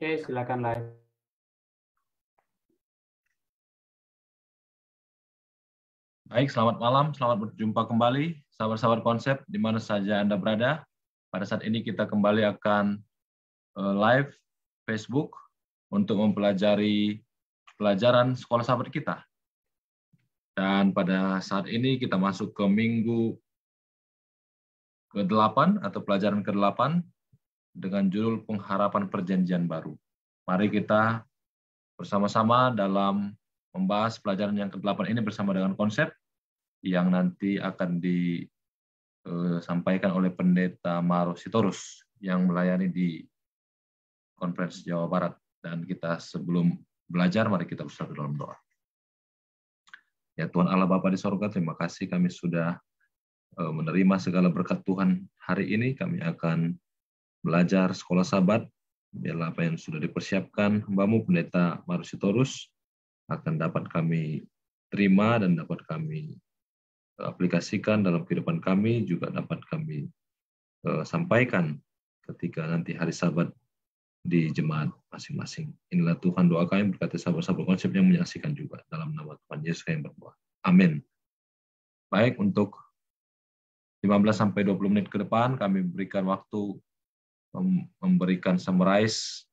Oke, silakan live. Baik, selamat malam, selamat berjumpa kembali, sahabat-sahabat konsep di mana saja Anda berada. Pada saat ini kita kembali akan eh, live Facebook untuk mempelajari pelajaran sekolah sahabat kita. Dan pada saat ini kita masuk ke minggu ke-8 atau pelajaran ke-8 dengan judul Pengharapan Perjanjian Baru. Mari kita bersama-sama dalam membahas pelajaran yang ke-8 ini bersama dengan konsep yang nanti akan disampaikan oleh Pendeta Maro Sitorus yang melayani di Konferensi Jawa Barat. Dan kita sebelum belajar, mari kita bersatu dalam doa. Ya Tuhan Allah Bapa di sorga, terima kasih kami sudah eh, menerima segala berkat Tuhan hari ini. Kami akan belajar sekolah sabat, biarlah apa yang sudah dipersiapkan hambamu pendeta Marusitorus akan dapat kami terima dan dapat kami eh, aplikasikan dalam kehidupan kami, juga dapat kami eh, sampaikan ketika nanti hari sabat di jemaat masing-masing. Inilah Tuhan doa kami berkati sahabat-sahabat konsep yang menyaksikan juga. Dalam nama Tuhan Yesus kami berdoa. Amin. Baik, untuk 15 20 menit ke depan kami berikan waktu memberikan summarize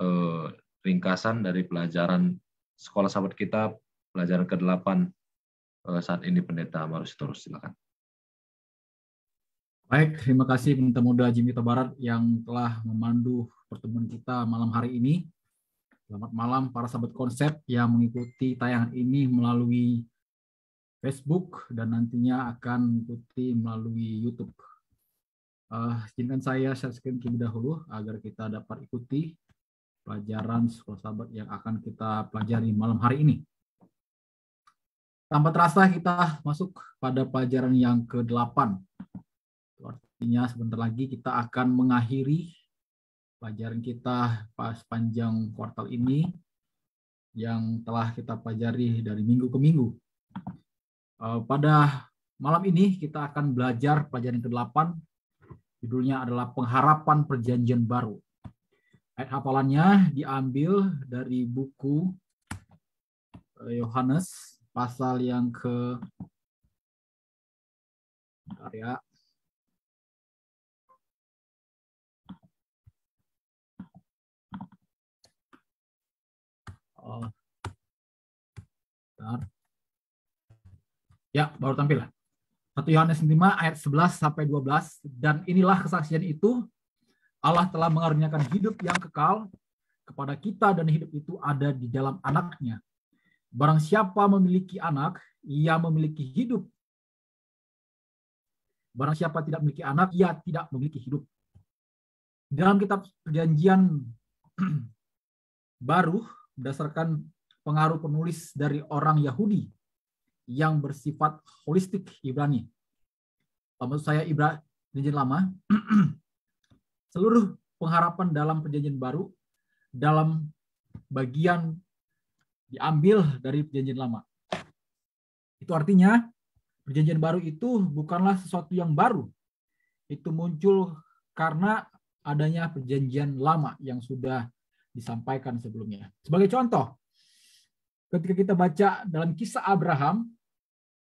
eh, ringkasan dari pelajaran sekolah sahabat kita pelajaran ke-8 eh, saat ini pendeta harus terus silakan. Baik, terima kasih Pendeta Muda Jimmy Tabarat yang telah memandu pertemuan kita malam hari ini. Selamat malam para sahabat konsep yang mengikuti tayangan ini melalui Facebook dan nantinya akan mengikuti melalui YouTube. Uh, izinkan saya share screen terlebih dahulu agar kita dapat ikuti pelajaran sekolah sahabat yang akan kita pelajari malam hari ini. Tanpa terasa kita masuk pada pelajaran yang ke-8. Artinya sebentar lagi kita akan mengakhiri pelajaran kita pas panjang kuartal ini yang telah kita pelajari dari minggu ke minggu. Eh, pada malam ini kita akan belajar pelajaran ke-8 Judulnya adalah Pengharapan Perjanjian Baru. Ayat hafalannya diambil dari buku eh, Yohanes pasal yang ke karya Oh. Ya, baru tampil. lah. 1 Yohanes 5 ayat 11 sampai 12 dan inilah kesaksian itu Allah telah mengaruniakan hidup yang kekal kepada kita dan hidup itu ada di dalam anaknya. Barang siapa memiliki anak, ia memiliki hidup. Barang siapa tidak memiliki anak, ia tidak memiliki hidup. Dalam kitab perjanjian baru, berdasarkan pengaruh penulis dari orang Yahudi, yang bersifat holistik Ibrani. Maksud saya Ibra, perjanjian lama, seluruh pengharapan dalam perjanjian baru dalam bagian diambil dari perjanjian lama. Itu artinya perjanjian baru itu bukanlah sesuatu yang baru. Itu muncul karena adanya perjanjian lama yang sudah disampaikan sebelumnya. Sebagai contoh, ketika kita baca dalam kisah Abraham,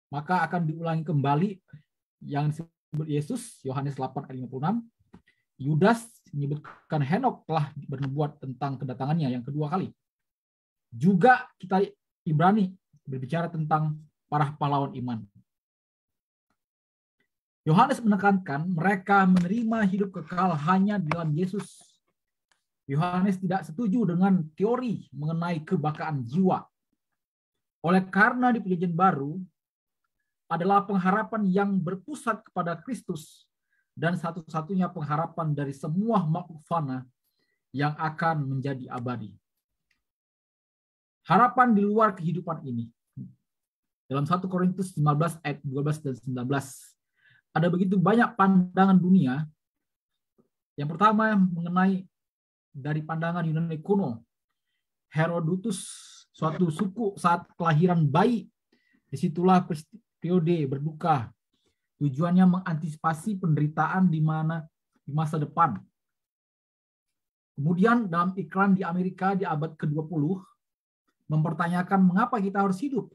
maka akan diulangi kembali yang disebut Yesus Yohanes 8 ayat 56 Yudas menyebutkan Henok telah bernubuat tentang kedatangannya yang kedua kali juga kita Ibrani berbicara tentang para pahlawan iman Yohanes menekankan mereka menerima hidup kekal hanya dalam Yesus. Yohanes tidak setuju dengan teori mengenai kebakaan jiwa. Oleh karena di perjanjian baru, adalah pengharapan yang berpusat kepada Kristus dan satu-satunya pengharapan dari semua makhluk fana yang akan menjadi abadi. Harapan di luar kehidupan ini. Dalam 1 Korintus 15 ayat 12 dan 19 ada begitu banyak pandangan dunia. Yang pertama mengenai dari pandangan Yunani kuno, Herodotus suatu suku saat kelahiran bayi. Disitulah POD berduka. Tujuannya mengantisipasi penderitaan di mana di masa depan. Kemudian dalam iklan di Amerika di abad ke-20 mempertanyakan mengapa kita harus hidup.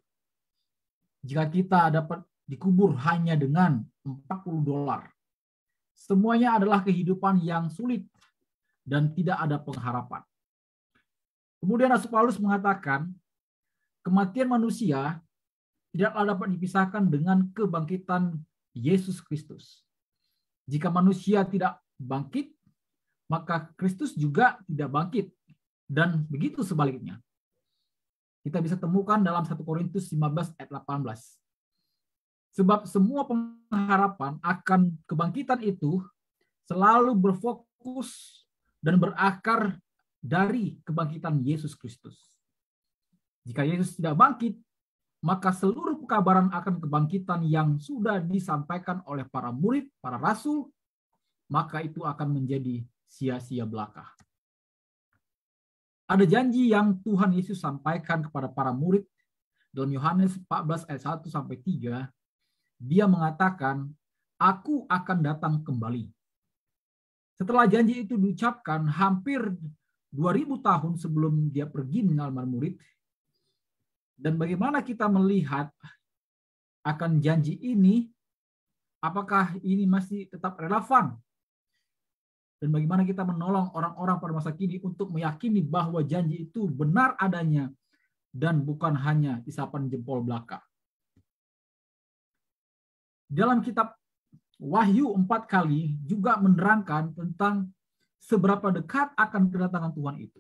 Jika kita dapat dikubur hanya dengan 40 dolar. Semuanya adalah kehidupan yang sulit dan tidak ada pengharapan. Kemudian Rasul Paulus mengatakan, kematian manusia tidaklah dapat dipisahkan dengan kebangkitan Yesus Kristus. Jika manusia tidak bangkit, maka Kristus juga tidak bangkit. Dan begitu sebaliknya. Kita bisa temukan dalam 1 Korintus 15 ayat 18. Sebab semua pengharapan akan kebangkitan itu selalu berfokus dan berakar dari kebangkitan Yesus Kristus. Jika Yesus tidak bangkit, maka seluruh pekabaran akan kebangkitan yang sudah disampaikan oleh para murid, para rasul, maka itu akan menjadi sia-sia belaka. Ada janji yang Tuhan Yesus sampaikan kepada para murid dalam Yohanes 14 ayat 1 sampai 3. Dia mengatakan, "Aku akan datang kembali." Setelah janji itu diucapkan hampir 2000 tahun sebelum dia pergi meninggal murid, dan bagaimana kita melihat akan janji ini, apakah ini masih tetap relevan? Dan bagaimana kita menolong orang-orang pada masa kini untuk meyakini bahwa janji itu benar adanya dan bukan hanya isapan jempol belaka. Dalam kitab Wahyu empat kali juga menerangkan tentang seberapa dekat akan kedatangan Tuhan itu.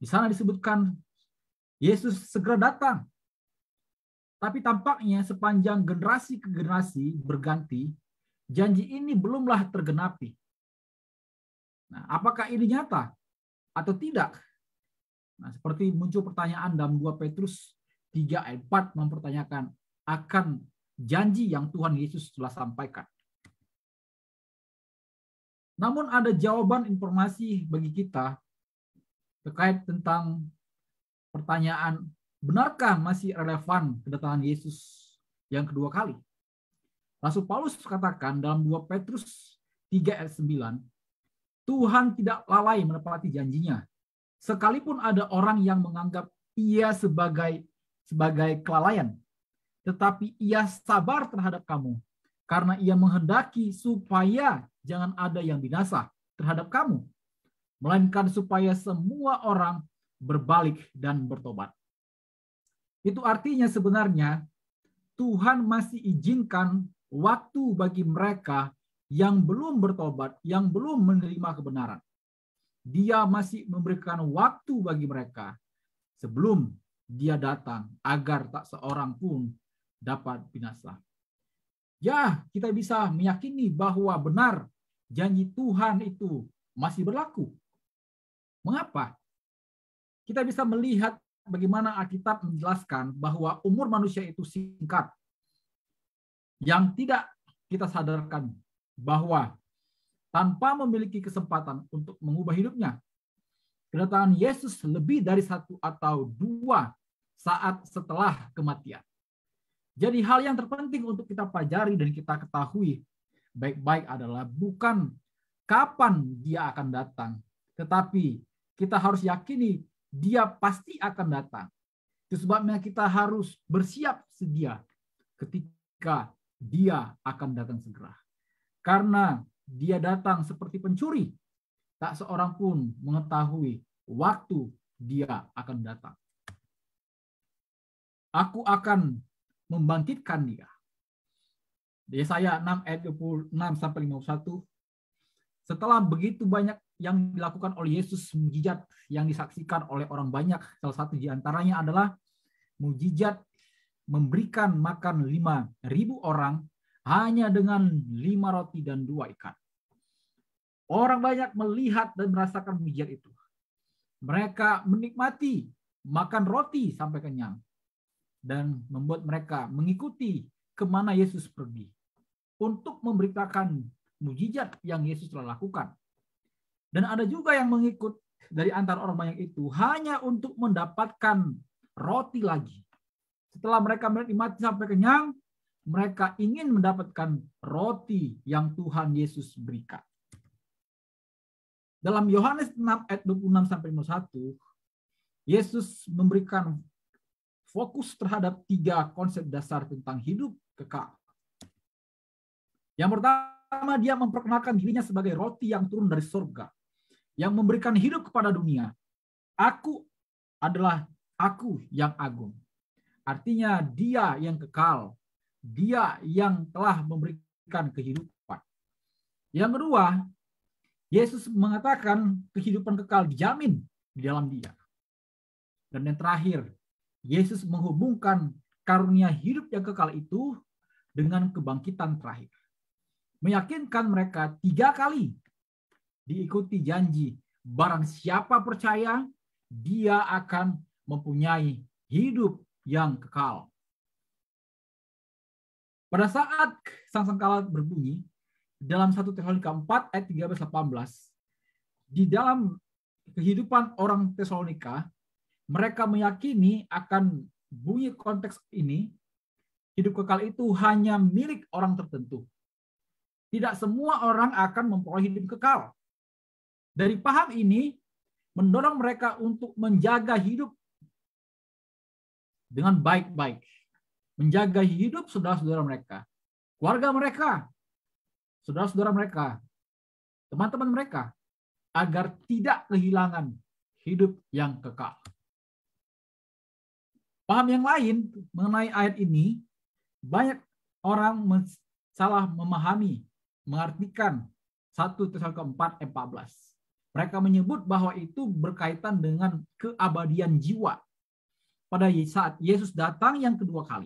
Di sana disebutkan Yesus segera datang. Tapi tampaknya sepanjang generasi ke generasi berganti, janji ini belumlah tergenapi. Nah, apakah ini nyata atau tidak? Nah, seperti muncul pertanyaan dalam 2 Petrus 3 ayat 4 mempertanyakan akan janji yang Tuhan Yesus telah sampaikan. Namun ada jawaban informasi bagi kita terkait tentang pertanyaan, benarkah masih relevan kedatangan Yesus yang kedua kali? Rasul Paulus katakan dalam 2 Petrus 3 ayat 9, Tuhan tidak lalai menepati janjinya. Sekalipun ada orang yang menganggap ia sebagai sebagai kelalaian, tetapi ia sabar terhadap kamu karena ia menghendaki supaya jangan ada yang binasa terhadap kamu, melainkan supaya semua orang berbalik dan bertobat. Itu artinya sebenarnya Tuhan masih izinkan waktu bagi mereka yang belum bertobat, yang belum menerima kebenaran. Dia masih memberikan waktu bagi mereka sebelum dia datang agar tak seorang pun dapat binasa. Ya, kita bisa meyakini bahwa benar janji Tuhan itu masih berlaku. Mengapa? kita bisa melihat bagaimana Alkitab menjelaskan bahwa umur manusia itu singkat. Yang tidak kita sadarkan bahwa tanpa memiliki kesempatan untuk mengubah hidupnya, kedatangan Yesus lebih dari satu atau dua saat setelah kematian. Jadi hal yang terpenting untuk kita pelajari dan kita ketahui baik-baik adalah bukan kapan dia akan datang, tetapi kita harus yakini dia pasti akan datang. Itu sebabnya kita harus bersiap sedia ketika dia akan datang segera. Karena dia datang seperti pencuri, tak seorang pun mengetahui waktu dia akan datang. Aku akan membangkitkan dia. Yesaya 6 ayat 26 sampai 51. Setelah begitu banyak yang dilakukan oleh Yesus mujizat yang disaksikan oleh orang banyak. Salah satu diantaranya adalah mujizat memberikan makan ribu orang hanya dengan lima roti dan dua ikan. Orang banyak melihat dan merasakan mujizat itu. Mereka menikmati makan roti sampai kenyang dan membuat mereka mengikuti kemana Yesus pergi untuk memberitakan mujizat yang Yesus telah lakukan. Dan ada juga yang mengikut dari antara orang banyak itu hanya untuk mendapatkan roti lagi. Setelah mereka menikmati sampai kenyang, mereka ingin mendapatkan roti yang Tuhan Yesus berikan. Dalam Yohanes 6 ayat 26 sampai 51, Yesus memberikan fokus terhadap tiga konsep dasar tentang hidup kekal. Yang pertama, dia memperkenalkan dirinya sebagai roti yang turun dari surga yang memberikan hidup kepada dunia. Aku adalah aku yang agung. Artinya dia yang kekal, dia yang telah memberikan kehidupan. Yang kedua, Yesus mengatakan kehidupan kekal dijamin di dalam dia. Dan yang terakhir, Yesus menghubungkan karunia hidup yang kekal itu dengan kebangkitan terakhir. Meyakinkan mereka tiga kali diikuti janji barang siapa percaya dia akan mempunyai hidup yang kekal. Pada saat sang sangkala berbunyi dalam satu Tesalonika 4 ayat 13 18 di dalam kehidupan orang Tesalonika mereka meyakini akan bunyi konteks ini hidup kekal itu hanya milik orang tertentu. Tidak semua orang akan memperoleh hidup kekal. Dari paham ini, mendorong mereka untuk menjaga hidup dengan baik-baik. Menjaga hidup saudara-saudara mereka, keluarga mereka, saudara-saudara mereka, teman-teman mereka, agar tidak kehilangan hidup yang kekal. Paham yang lain mengenai ayat ini, banyak orang salah memahami, mengartikan 1 Tesalonika 4 ayat 14 mereka menyebut bahwa itu berkaitan dengan keabadian jiwa pada saat Yesus datang yang kedua kali.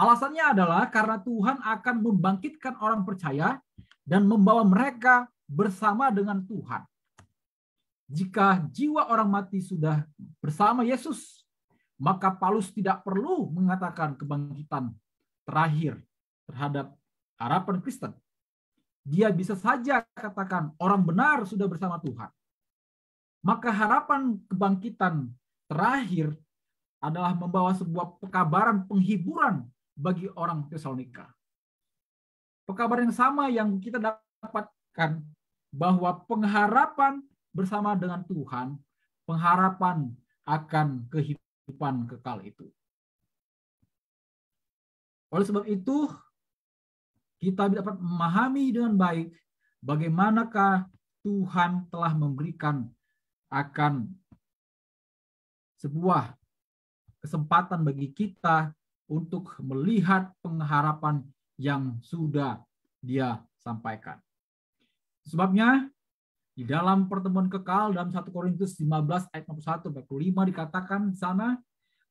Alasannya adalah karena Tuhan akan membangkitkan orang percaya dan membawa mereka bersama dengan Tuhan. Jika jiwa orang mati sudah bersama Yesus, maka Paulus tidak perlu mengatakan kebangkitan terakhir terhadap harapan Kristen dia bisa saja katakan orang benar sudah bersama Tuhan. Maka harapan kebangkitan terakhir adalah membawa sebuah pekabaran penghiburan bagi orang Tesalonika. Pekabaran yang sama yang kita dapatkan bahwa pengharapan bersama dengan Tuhan, pengharapan akan kehidupan kekal itu. Oleh sebab itu, kita dapat memahami dengan baik bagaimanakah Tuhan telah memberikan akan sebuah kesempatan bagi kita untuk melihat pengharapan yang sudah dia sampaikan. Sebabnya di dalam pertemuan kekal dalam 1 Korintus 15 ayat 61 45 dikatakan di sana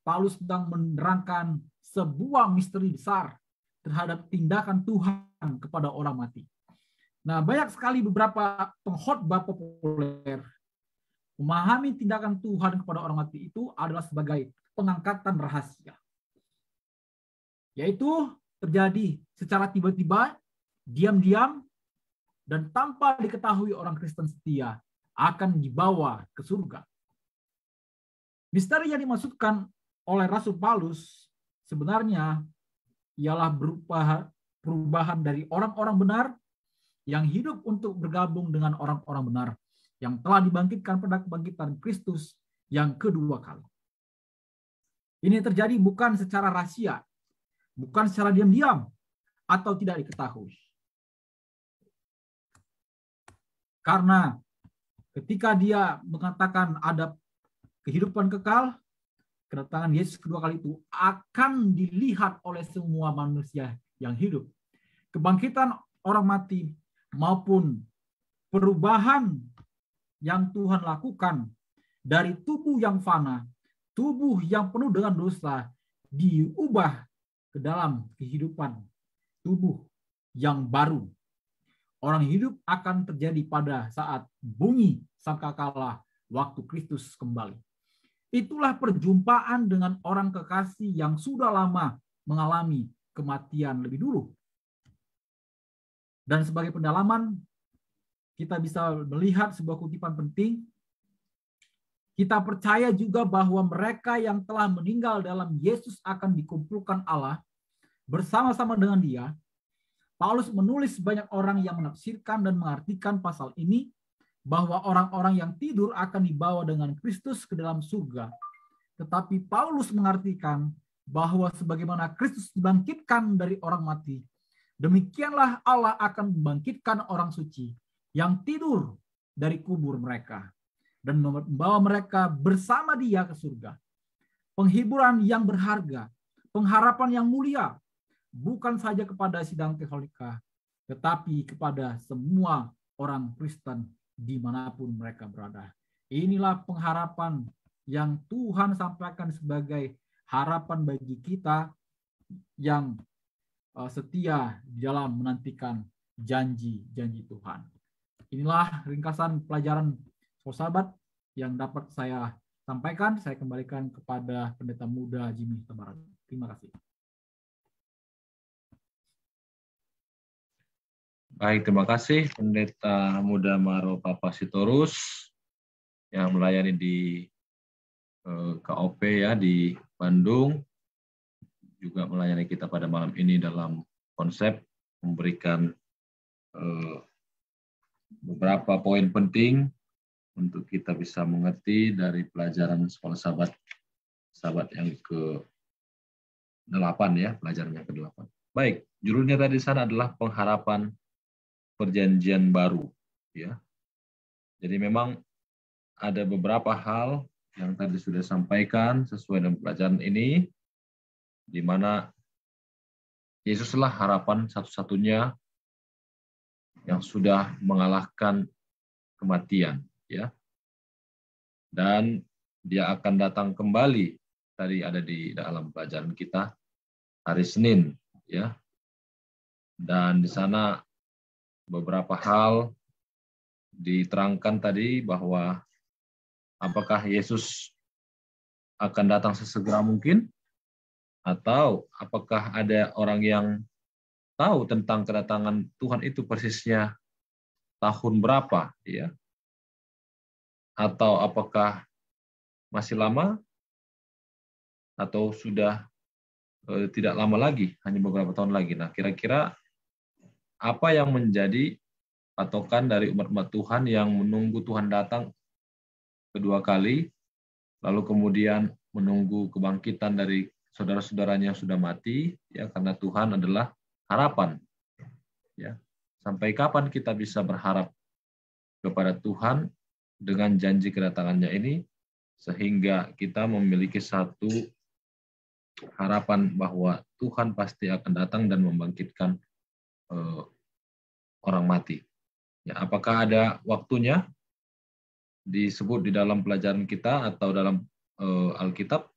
Paulus sedang menerangkan sebuah misteri besar terhadap tindakan Tuhan kepada orang mati. Nah, banyak sekali beberapa pengkhotbah populer memahami tindakan Tuhan kepada orang mati itu adalah sebagai pengangkatan rahasia. Yaitu terjadi secara tiba-tiba, diam-diam, dan tanpa diketahui orang Kristen setia akan dibawa ke surga. Misteri yang dimaksudkan oleh Rasul Paulus sebenarnya ialah berupa perubahan dari orang-orang benar yang hidup untuk bergabung dengan orang-orang benar yang telah dibangkitkan pada kebangkitan Kristus yang kedua kali. Ini terjadi bukan secara rahasia, bukan secara diam-diam atau tidak diketahui. Karena ketika dia mengatakan ada kehidupan kekal, kedatangan Yesus kedua kali itu akan dilihat oleh semua manusia yang hidup. Kebangkitan orang mati maupun perubahan yang Tuhan lakukan dari tubuh yang fana, tubuh yang penuh dengan dosa, diubah ke dalam kehidupan tubuh yang baru. Orang hidup akan terjadi pada saat bunyi sangkakala waktu Kristus kembali. Itulah perjumpaan dengan orang kekasih yang sudah lama mengalami kematian lebih dulu. Dan sebagai pendalaman, kita bisa melihat sebuah kutipan penting. Kita percaya juga bahwa mereka yang telah meninggal dalam Yesus akan dikumpulkan Allah bersama-sama dengan dia. Paulus menulis banyak orang yang menafsirkan dan mengartikan pasal ini bahwa orang-orang yang tidur akan dibawa dengan Kristus ke dalam surga. Tetapi Paulus mengartikan bahwa sebagaimana Kristus dibangkitkan dari orang mati, demikianlah Allah akan membangkitkan orang suci yang tidur dari kubur mereka dan membawa mereka bersama dia ke surga. Penghiburan yang berharga, pengharapan yang mulia, bukan saja kepada sidang Tesalonika, tetapi kepada semua orang Kristen dimanapun mereka berada. Inilah pengharapan yang Tuhan sampaikan sebagai harapan bagi kita yang eh, setia dalam menantikan janji-janji Tuhan. Inilah ringkasan pelajaran sahabat yang dapat saya sampaikan. Saya kembalikan kepada pendeta muda Jimmy Tebaran. Terima kasih. Baik, terima kasih Pendeta Muda Maro Papasitorus yang melayani di eh, KOP ya di Bandung juga melayani kita pada malam ini dalam konsep memberikan eh, beberapa poin penting untuk kita bisa mengerti dari pelajaran sekolah sahabat sahabat yang ke 8 ya, pelajarannya ke-8. Baik, judulnya tadi sana adalah pengharapan perjanjian baru ya. Jadi memang ada beberapa hal yang tadi sudah sampaikan sesuai dengan pelajaran ini di mana Yesuslah harapan satu-satunya yang sudah mengalahkan kematian ya. Dan dia akan datang kembali tadi ada di dalam pelajaran kita hari Senin ya. Dan di sana beberapa hal diterangkan tadi bahwa apakah Yesus akan datang sesegera mungkin atau apakah ada orang yang tahu tentang kedatangan Tuhan itu persisnya tahun berapa ya atau apakah masih lama atau sudah eh, tidak lama lagi hanya beberapa tahun lagi nah kira-kira apa yang menjadi patokan dari umat-umat Tuhan yang menunggu Tuhan datang kedua kali, lalu kemudian menunggu kebangkitan dari saudara-saudaranya yang sudah mati, ya karena Tuhan adalah harapan. Ya, sampai kapan kita bisa berharap kepada Tuhan dengan janji kedatangannya ini sehingga kita memiliki satu harapan bahwa Tuhan pasti akan datang dan membangkitkan Eh, orang mati. Ya, apakah ada waktunya disebut di dalam pelajaran kita atau dalam eh, Alkitab?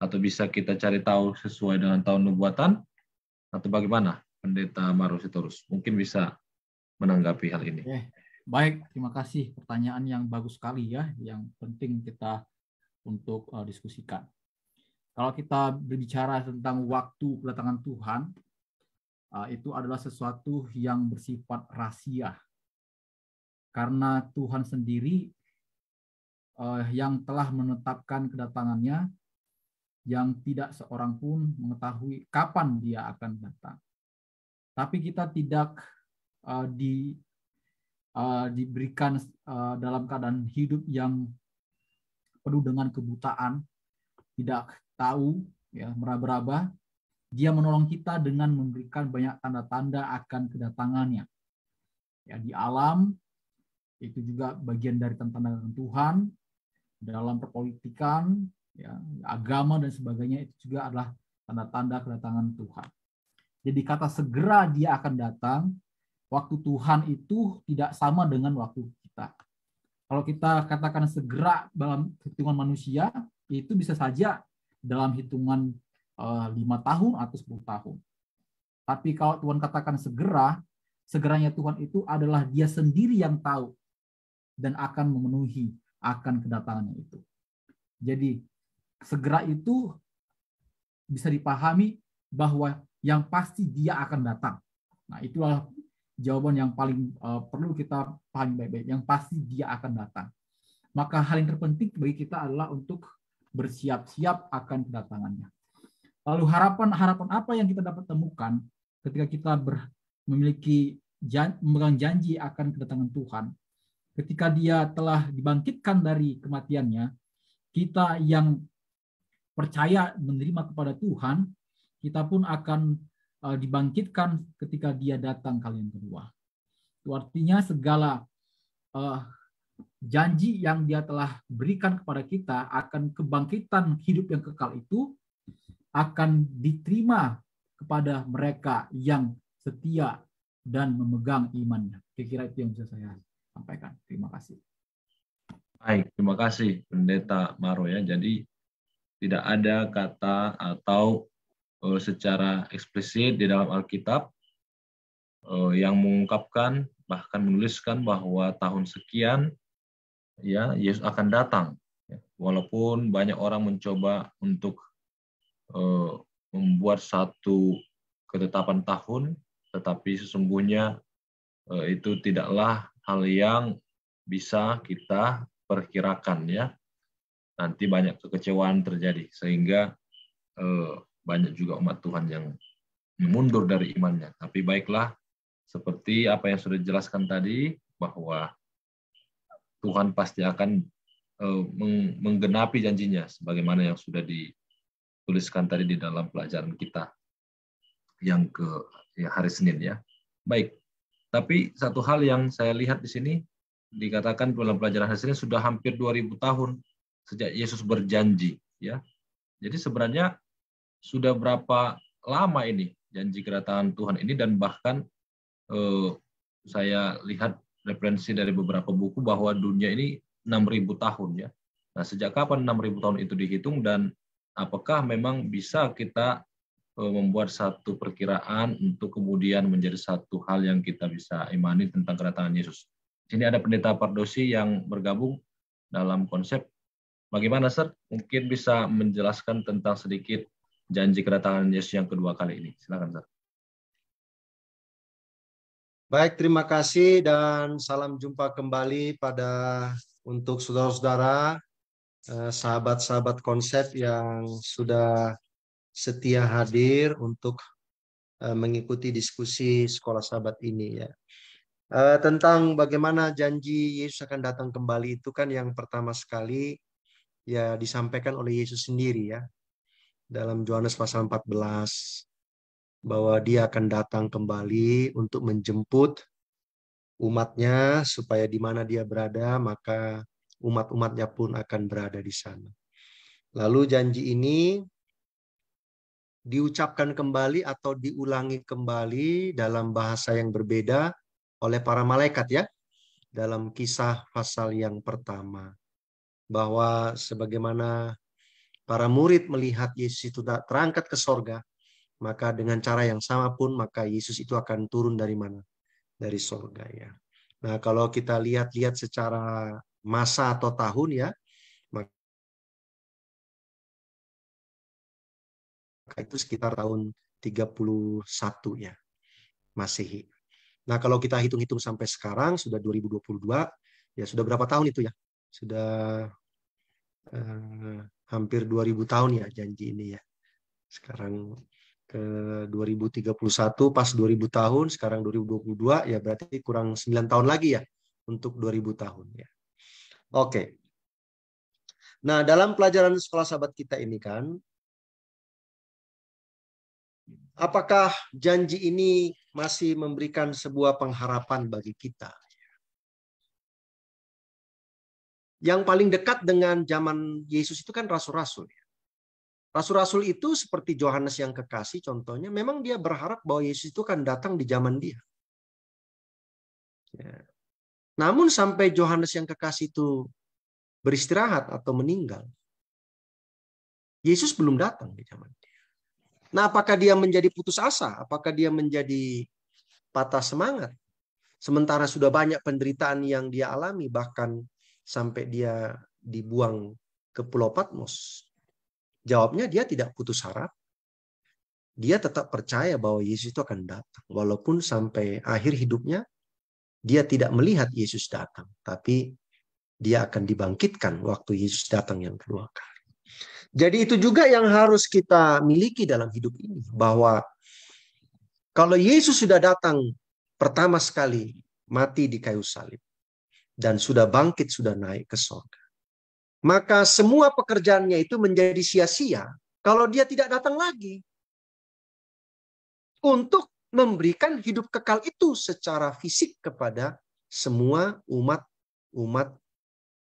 Atau bisa kita cari tahu sesuai dengan tahun nubuatan? Atau bagaimana? Pendeta Marusi terus mungkin bisa menanggapi hal ini. Oke. Baik, terima kasih. Pertanyaan yang bagus sekali ya, yang penting kita untuk eh, diskusikan. Kalau kita berbicara tentang waktu kedatangan Tuhan, Ah, itu adalah sesuatu yang bersifat rahasia. Karena Tuhan sendiri eh, yang telah menetapkan kedatangannya yang tidak seorang pun mengetahui kapan dia akan datang. Tapi kita tidak uh, di uh, diberikan uh, dalam keadaan hidup yang penuh dengan kebutaan, tidak tahu, ya meraba-raba, dia menolong kita dengan memberikan banyak tanda-tanda akan kedatangannya. Ya, di alam itu juga bagian dari tanda-tanda Tuhan dalam perpolitikan, ya, agama dan sebagainya itu juga adalah tanda-tanda kedatangan Tuhan. Jadi kata segera dia akan datang, waktu Tuhan itu tidak sama dengan waktu kita. Kalau kita katakan segera dalam hitungan manusia, itu bisa saja dalam hitungan Eh, lima tahun atau 10 tahun. Tapi kalau Tuhan katakan segera, segeranya Tuhan itu adalah dia sendiri yang tahu dan akan memenuhi akan kedatangannya itu. Jadi segera itu bisa dipahami bahwa yang pasti dia akan datang. Nah, itulah jawaban yang paling uh, perlu kita pahami baik-baik. Yang pasti dia akan datang. Maka hal yang terpenting bagi kita adalah untuk bersiap-siap akan kedatangannya. Lalu harapan-harapan apa yang kita dapat temukan ketika kita ber, memiliki memegang janji akan kedatangan Tuhan? Ketika dia telah dibangkitkan dari kematiannya, kita yang percaya menerima kepada Tuhan, kita pun akan eh, dibangkitkan ketika dia datang kali yang kedua. Itu artinya segala uh, janji yang dia telah berikan kepada kita akan kebangkitan hidup yang kekal itu akan diterima kepada mereka yang setia dan memegang imannya. Kira-kira itu yang bisa saya sampaikan. Terima kasih. Baik, terima kasih Pendeta Maro ya. Jadi tidak ada kata atau eh, secara eksplisit di dalam Alkitab eh, yang mengungkapkan bahkan menuliskan bahwa tahun sekian ya Yesus akan datang. Ya, walaupun banyak orang mencoba untuk Eh, membuat satu ketetapan tahun, tetapi sesungguhnya eh, itu tidaklah hal yang bisa kita perkirakan ya. Nanti banyak kekecewaan terjadi sehingga eh, banyak juga umat Tuhan yang mundur dari imannya. Tapi baiklah seperti apa yang sudah dijelaskan tadi bahwa Tuhan pasti akan menggenapi janjinya sebagaimana yang sudah di tuliskan tadi di dalam pelajaran kita yang ke ya hari Senin ya. Baik. Tapi satu hal yang saya lihat di sini dikatakan dalam pelajaran hari Senin sudah hampir 2000 tahun sejak Yesus berjanji ya. Jadi sebenarnya sudah berapa lama ini janji kedatangan Tuhan ini dan bahkan eh, saya lihat referensi dari beberapa buku bahwa dunia ini 6000 tahun ya. Nah, sejak kapan 6000 tahun itu dihitung dan apakah memang bisa kita e, membuat satu perkiraan untuk kemudian menjadi satu hal yang kita bisa imani tentang kedatangan Yesus. Sini ada pendeta Pardosi yang bergabung dalam konsep. Bagaimana, Sir? Mungkin bisa menjelaskan tentang sedikit janji kedatangan Yesus yang kedua kali ini. Silakan, Sir. Baik, terima kasih dan salam jumpa kembali pada untuk saudara-saudara Eh, sahabat-sahabat konsep yang sudah setia hadir untuk eh, mengikuti diskusi sekolah sahabat ini ya. Eh, tentang bagaimana janji Yesus akan datang kembali itu kan yang pertama sekali ya disampaikan oleh Yesus sendiri ya. Dalam Yohanes pasal 14 bahwa dia akan datang kembali untuk menjemput umatnya supaya di mana dia berada maka umat-umatnya pun akan berada di sana. Lalu janji ini diucapkan kembali atau diulangi kembali dalam bahasa yang berbeda oleh para malaikat ya dalam kisah pasal yang pertama bahwa sebagaimana para murid melihat Yesus itu terangkat ke sorga maka dengan cara yang sama pun maka Yesus itu akan turun dari mana dari sorga ya nah kalau kita lihat-lihat secara masa atau tahun ya. Maka itu sekitar tahun 31 ya Masehi. Nah, kalau kita hitung-hitung sampai sekarang sudah 2022, ya sudah berapa tahun itu ya? Sudah eh, hampir 2000 tahun ya janji ini ya. Sekarang ke 2031 pas 2000 tahun, sekarang 2022 ya berarti kurang 9 tahun lagi ya untuk 2000 tahun ya. Oke. Nah, dalam pelajaran sekolah sahabat kita ini kan, apakah janji ini masih memberikan sebuah pengharapan bagi kita? Yang paling dekat dengan zaman Yesus itu kan rasul-rasul. Ya. Rasul-rasul itu seperti Yohanes yang kekasih contohnya, memang dia berharap bahwa Yesus itu kan datang di zaman dia. Ya. Namun sampai Yohanes yang kekasih itu beristirahat atau meninggal, Yesus belum datang di zaman dia. Nah, apakah dia menjadi putus asa? Apakah dia menjadi patah semangat? Sementara sudah banyak penderitaan yang dia alami, bahkan sampai dia dibuang ke Pulau Patmos. Jawabnya dia tidak putus harap. Dia tetap percaya bahwa Yesus itu akan datang. Walaupun sampai akhir hidupnya dia tidak melihat Yesus datang, tapi dia akan dibangkitkan waktu Yesus datang yang kedua kali. Jadi itu juga yang harus kita miliki dalam hidup ini bahwa kalau Yesus sudah datang pertama sekali mati di kayu salib dan sudah bangkit sudah naik ke surga. Maka semua pekerjaannya itu menjadi sia-sia kalau dia tidak datang lagi untuk memberikan hidup kekal itu secara fisik kepada semua umat-umat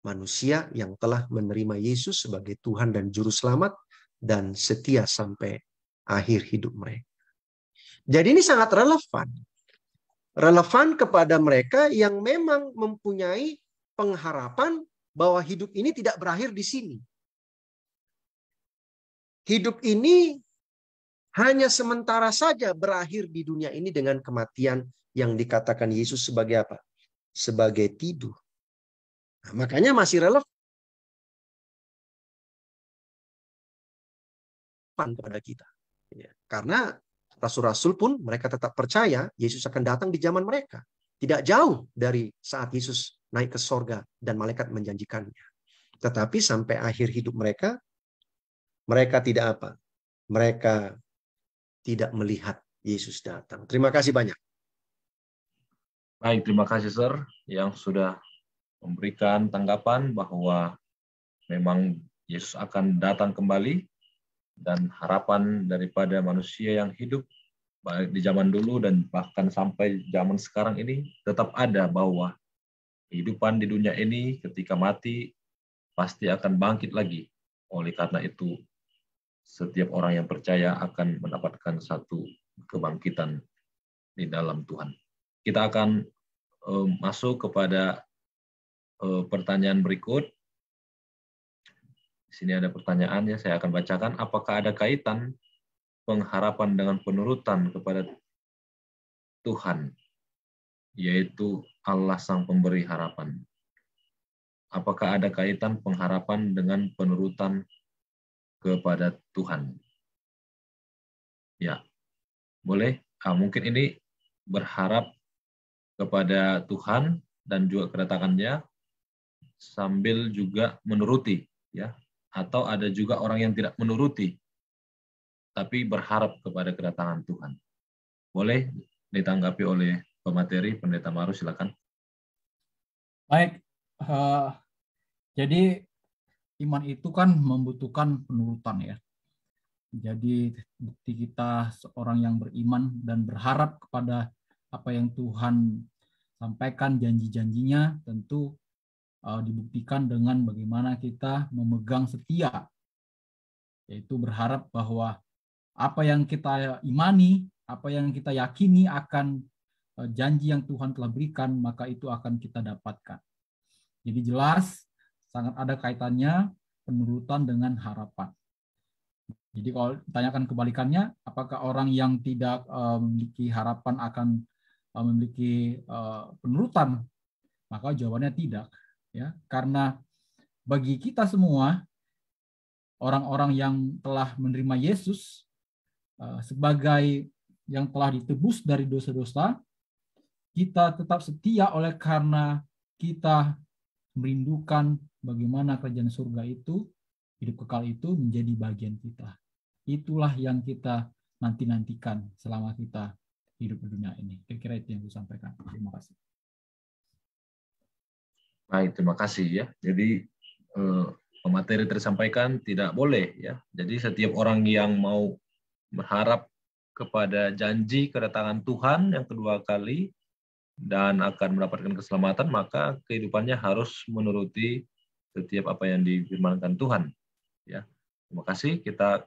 manusia yang telah menerima Yesus sebagai Tuhan dan Juru Selamat dan setia sampai akhir hidup mereka. Jadi ini sangat relevan. Relevan kepada mereka yang memang mempunyai pengharapan bahwa hidup ini tidak berakhir di sini. Hidup ini hanya sementara saja berakhir di dunia ini dengan kematian yang dikatakan Yesus sebagai apa? Sebagai tidur. Nah, makanya masih relevan kepada kita. Ya, karena rasul-rasul pun mereka tetap percaya Yesus akan datang di zaman mereka. Tidak jauh dari saat Yesus naik ke sorga dan malaikat menjanjikannya. Tetapi sampai akhir hidup mereka, mereka tidak apa? Mereka tidak melihat Yesus datang. Terima kasih banyak. Baik, terima kasih Sir yang sudah memberikan tanggapan bahwa memang Yesus akan datang kembali dan harapan daripada manusia yang hidup baik di zaman dulu dan bahkan sampai zaman sekarang ini tetap ada bahwa kehidupan di dunia ini ketika mati pasti akan bangkit lagi. Oleh karena itu, setiap orang yang percaya akan mendapatkan satu kebangkitan di dalam Tuhan. Kita akan eh, masuk kepada eh, pertanyaan berikut. Di sini ada pertanyaan ya, saya akan bacakan. Apakah ada kaitan pengharapan dengan penurutan kepada Tuhan, yaitu Allah Sang Pemberi Harapan? Apakah ada kaitan pengharapan dengan penurutan kepada Tuhan. Ya, boleh. Ah, mungkin ini berharap kepada Tuhan dan juga kedatangannya sambil juga menuruti ya atau ada juga orang yang tidak menuruti tapi berharap kepada kedatangan Tuhan. Boleh ditanggapi oleh pemateri pendeta Maru silakan. Baik, uh, jadi iman itu kan membutuhkan penurutan ya. Jadi bukti kita seorang yang beriman dan berharap kepada apa yang Tuhan sampaikan janji-janjinya tentu uh, dibuktikan dengan bagaimana kita memegang setia yaitu berharap bahwa apa yang kita imani, apa yang kita yakini akan uh, janji yang Tuhan telah berikan, maka itu akan kita dapatkan. Jadi jelas sangat ada kaitannya penurutan dengan harapan. Jadi kalau ditanyakan kebalikannya, apakah orang yang tidak eh, memiliki harapan akan eh, memiliki eh, penurutan? Maka jawabannya tidak, ya. Karena bagi kita semua orang-orang yang telah menerima Yesus sebagai yang telah ditebus dari dosa-dosa, kita tetap setia oleh karena kita merindukan bagaimana kerajaan surga itu, hidup kekal itu menjadi bagian kita. Itulah yang kita nanti-nantikan selama kita hidup di dunia ini. Kira-kira itu yang saya sampaikan. Terima kasih. Baik, terima kasih ya. Jadi eh, materi tersampaikan tidak boleh ya. Jadi setiap orang yang mau berharap kepada janji kedatangan Tuhan yang kedua kali dan akan mendapatkan keselamatan, maka kehidupannya harus menuruti setiap apa yang difirmankan Tuhan. Ya, terima kasih. Kita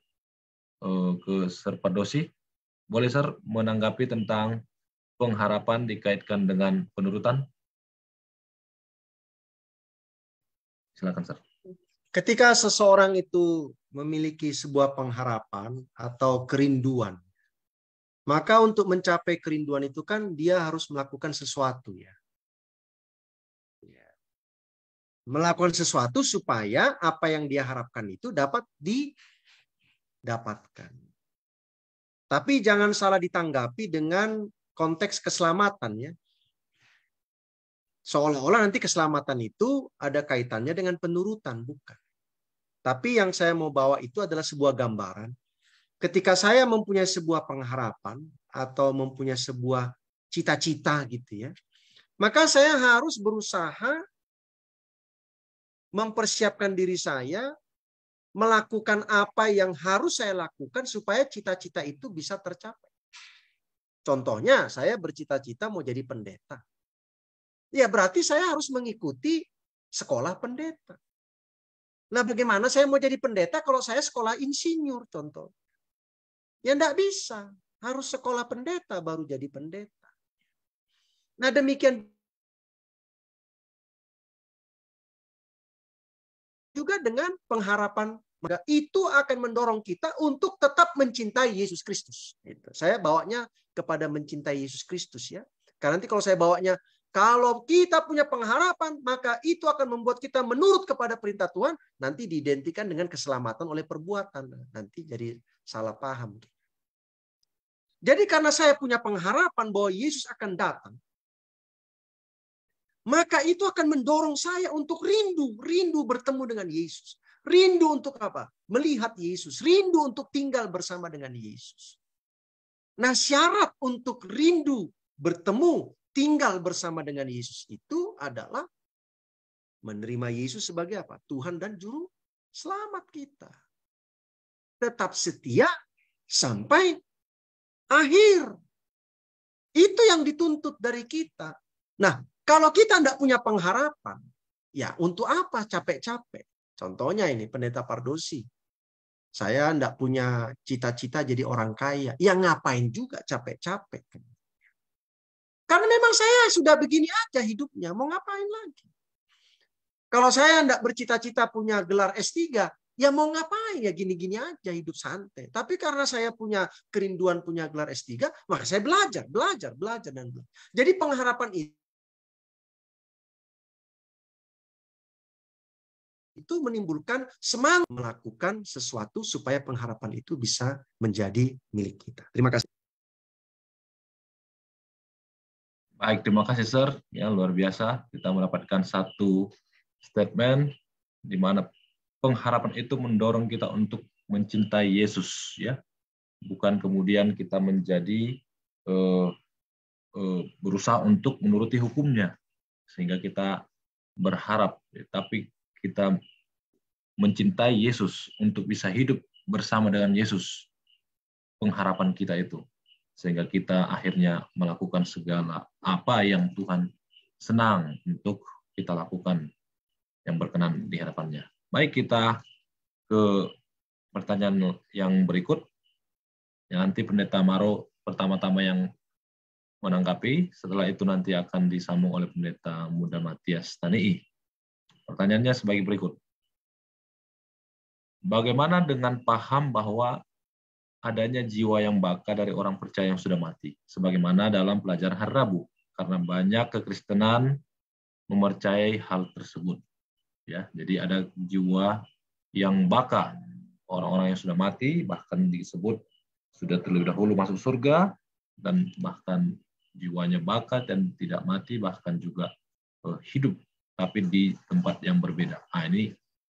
eh, ke Serpadosi. Dosi. Boleh Ser menanggapi tentang pengharapan dikaitkan dengan penurutan? Silakan Ser. Ketika seseorang itu memiliki sebuah pengharapan atau kerinduan, maka untuk mencapai kerinduan itu kan dia harus melakukan sesuatu ya melakukan sesuatu supaya apa yang dia harapkan itu dapat didapatkan. Tapi jangan salah ditanggapi dengan konteks keselamatan ya. Seolah-olah nanti keselamatan itu ada kaitannya dengan penurutan, bukan. Tapi yang saya mau bawa itu adalah sebuah gambaran. Ketika saya mempunyai sebuah pengharapan atau mempunyai sebuah cita-cita gitu ya, maka saya harus berusaha mempersiapkan diri saya melakukan apa yang harus saya lakukan supaya cita-cita itu bisa tercapai. Contohnya, saya bercita-cita mau jadi pendeta. Ya berarti saya harus mengikuti sekolah pendeta. Nah bagaimana saya mau jadi pendeta kalau saya sekolah insinyur contoh? Ya enggak bisa. Harus sekolah pendeta baru jadi pendeta. Nah demikian juga dengan pengharapan maka itu akan mendorong kita untuk tetap mencintai Yesus Kristus. Gitu. Saya bawanya kepada mencintai Yesus Kristus ya. Karena nanti kalau saya bawanya kalau kita punya pengharapan, maka itu akan membuat kita menurut kepada perintah Tuhan, nanti diidentikan dengan keselamatan oleh perbuatan. Nanti jadi salah paham. Jadi karena saya punya pengharapan bahwa Yesus akan datang, maka itu akan mendorong saya untuk rindu, rindu bertemu dengan Yesus. Rindu untuk apa? Melihat Yesus, rindu untuk tinggal bersama dengan Yesus. Nah, syarat untuk rindu bertemu, tinggal bersama dengan Yesus itu adalah menerima Yesus sebagai apa? Tuhan dan juru selamat kita. Tetap setia sampai akhir. Itu yang dituntut dari kita. Nah, kalau kita tidak punya pengharapan, ya untuk apa capek-capek? Contohnya ini pendeta Pardosi. Saya tidak punya cita-cita jadi orang kaya. Ya ngapain juga capek-capek. Karena memang saya sudah begini aja hidupnya. Mau ngapain lagi? Kalau saya tidak bercita-cita punya gelar S3, ya mau ngapain ya gini-gini aja hidup santai. Tapi karena saya punya kerinduan punya gelar S3, maka saya belajar, belajar, belajar dan belajar. Jadi pengharapan itu itu menimbulkan semangat melakukan sesuatu supaya pengharapan itu bisa menjadi milik kita. Terima kasih. Baik, terima kasih Sir. Ya, luar biasa kita mendapatkan satu statement di mana pengharapan itu mendorong kita untuk mencintai Yesus ya. Bukan kemudian kita menjadi eh, eh, berusaha untuk menuruti hukumnya sehingga kita berharap ya. tapi kita mencintai Yesus untuk bisa hidup bersama dengan Yesus. Pengharapan kita itu sehingga kita akhirnya melakukan segala apa yang Tuhan senang untuk kita lakukan yang berkenan di hadapannya. Baik kita ke pertanyaan yang berikut. Yang nanti pendeta Maro pertama-tama yang menanggapi, setelah itu nanti akan disambung oleh pendeta muda Matias Tanii. Pertanyaannya sebagai berikut. Bagaimana dengan paham bahwa adanya jiwa yang baka dari orang percaya yang sudah mati? Sebagaimana dalam pelajaran hari Rabu, karena banyak kekristenan mempercayai hal tersebut. Ya, jadi ada jiwa yang baka orang-orang yang sudah mati, bahkan disebut sudah terlebih dahulu masuk surga dan bahkan jiwanya baka dan tidak mati bahkan juga eh, hidup tapi di tempat yang berbeda. Nah, ini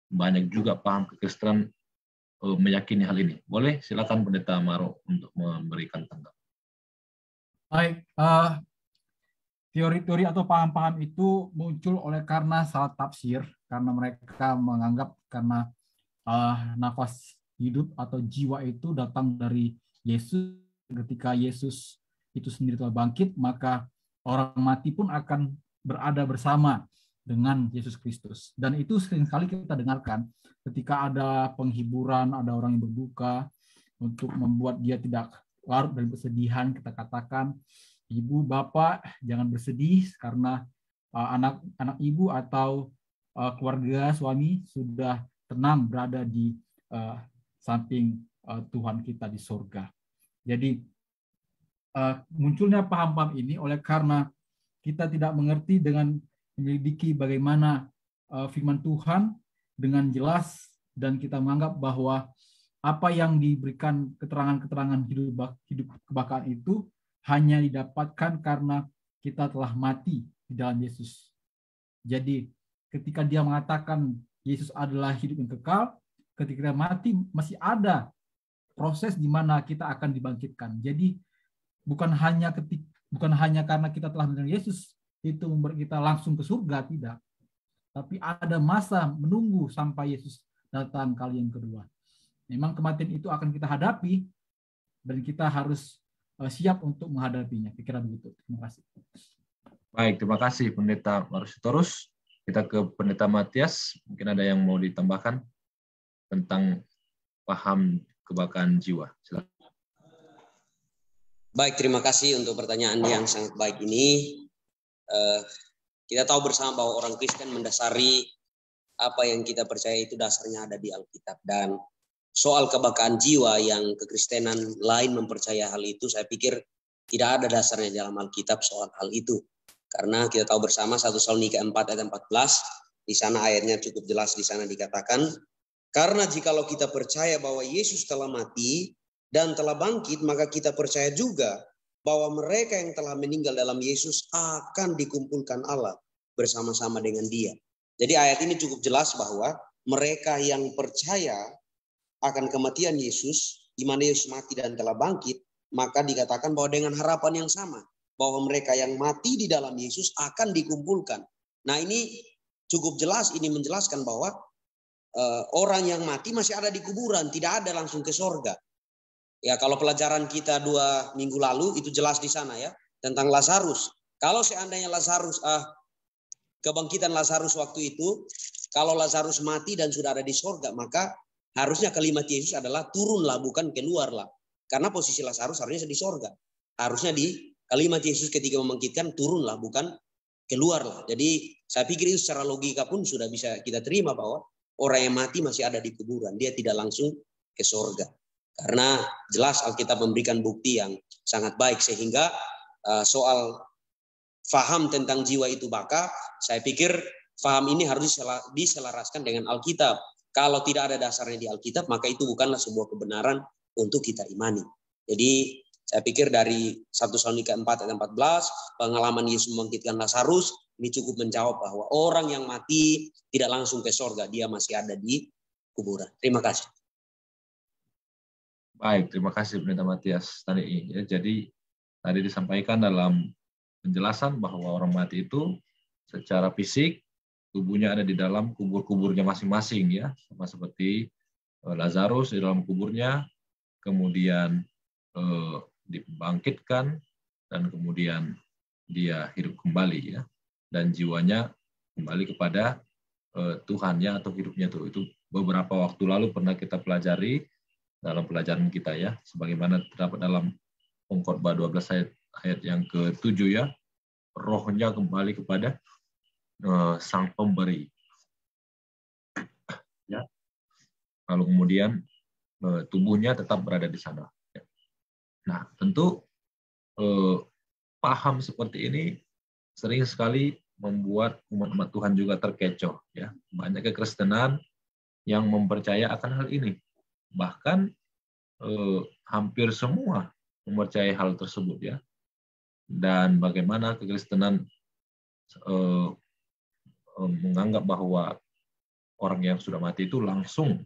banyak juga paham kekristenan eh, meyakini hal ini. Boleh silakan Pendeta Maro untuk memberikan tanggapan. Baik, uh, teori-teori atau paham-paham itu muncul oleh karena salah tafsir, karena mereka menganggap karena uh, nafas hidup atau jiwa itu datang dari Yesus. Ketika Yesus itu sendiri telah bangkit, maka orang mati pun akan berada bersama dengan Yesus Kristus. Dan itu sering seringkali kita dengarkan ketika ada penghiburan, ada orang yang berduka untuk membuat dia tidak larut dari kesedihan, kita katakan, Ibu, Bapak, jangan bersedih karena anak-anak uh, ibu atau uh, keluarga suami sudah tenang berada di uh, samping uh, Tuhan kita di surga. Jadi uh, munculnya paham-paham ini oleh karena kita tidak mengerti dengan menyelidiki bagaimana eh, firman Tuhan dengan jelas dan kita menganggap bahwa apa yang diberikan keterangan-keterangan hidup kebakaran itu hanya didapatkan karena kita telah mati di dalam Yesus. Jadi ketika dia mengatakan Yesus adalah hidup yang kekal, ketika kita mati masih ada proses di mana kita akan dibangkitkan. Jadi bukan hanya ketika bukan hanya karena kita telah menerima Yesus, itu memberi kita langsung ke surga, tidak. Tapi ada masa menunggu sampai Yesus datang kali yang kedua. Memang kematian itu akan kita hadapi dan kita harus eh, siap untuk menghadapinya. Pikiran begitu. Terima kasih. Baik, terima kasih Pendeta Marusitorus Terus kita ke Pendeta Matias. Mungkin ada yang mau ditambahkan tentang paham kebakaran jiwa. Silakan. Baik, terima kasih untuk pertanyaan yang sangat baik ini uh, kita tahu bersama bahwa orang Kristen mendasari apa yang kita percaya itu dasarnya ada di Alkitab dan soal kebakaran jiwa yang kekristenan lain mempercaya hal itu saya pikir tidak ada dasarnya dalam Alkitab soal hal itu karena kita tahu bersama satu soal nikah 4 ayat 14 di sana ayatnya cukup jelas di sana dikatakan karena jikalau kita percaya bahwa Yesus telah mati dan telah bangkit maka kita percaya juga bahwa mereka yang telah meninggal dalam Yesus akan dikumpulkan Allah bersama-sama dengan Dia. Jadi ayat ini cukup jelas bahwa mereka yang percaya akan kematian Yesus, di mana Yesus mati dan telah bangkit, maka dikatakan bahwa dengan harapan yang sama, bahwa mereka yang mati di dalam Yesus akan dikumpulkan. Nah ini cukup jelas, ini menjelaskan bahwa eh, orang yang mati masih ada di kuburan, tidak ada langsung ke sorga. Ya, kalau pelajaran kita dua minggu lalu itu jelas di sana ya tentang Lazarus. Kalau seandainya Lazarus ah kebangkitan Lazarus waktu itu, kalau Lazarus mati dan sudah ada di sorga, maka harusnya kalimat Yesus adalah turunlah bukan keluarlah. Karena posisi Lazarus harusnya di sorga. Harusnya di kalimat Yesus ketika membangkitkan turunlah bukan keluarlah. Jadi saya pikir itu secara logika pun sudah bisa kita terima bahwa orang yang mati masih ada di kuburan, dia tidak langsung ke sorga. Karena jelas Alkitab memberikan bukti yang sangat baik sehingga eh, soal faham tentang jiwa itu baka, saya pikir faham ini harus diselaraskan dengan Alkitab. Kalau tidak ada dasarnya di Alkitab, maka itu bukanlah sebuah kebenaran untuk kita imani. Jadi saya pikir dari 1 Salonika 4 ayat 14, pengalaman Yesus membangkitkan Lazarus, ini cukup menjawab bahwa orang yang mati tidak langsung ke sorga, dia masih ada di kuburan. Terima kasih. Baik, terima kasih Pendeta Matias tadi. Ya, jadi tadi disampaikan dalam penjelasan bahwa orang mati itu secara fisik tubuhnya ada di dalam kubur-kuburnya masing-masing ya, sama seperti eh, Lazarus di dalam kuburnya, kemudian eh, dibangkitkan dan kemudian dia hidup kembali ya, dan jiwanya kembali kepada eh, Tuhannya atau hidupnya itu. Itu beberapa waktu lalu pernah kita pelajari dalam pelajaran kita ya sebagaimana terdapat dalam Pengkhotbah 12 ayat ayat yang ke-7 ya rohnya kembali kepada uh, sang pemberi ya lalu kemudian uh, tubuhnya tetap berada di sana ya. nah tentu uh, paham seperti ini sering sekali membuat umat-umat Tuhan juga terkecoh ya banyak kekristenan yang mempercaya akan hal ini bahkan eh, hampir semua mempercayai hal tersebut ya dan bagaimana kekristenan eh, eh, menganggap bahwa orang yang sudah mati itu langsung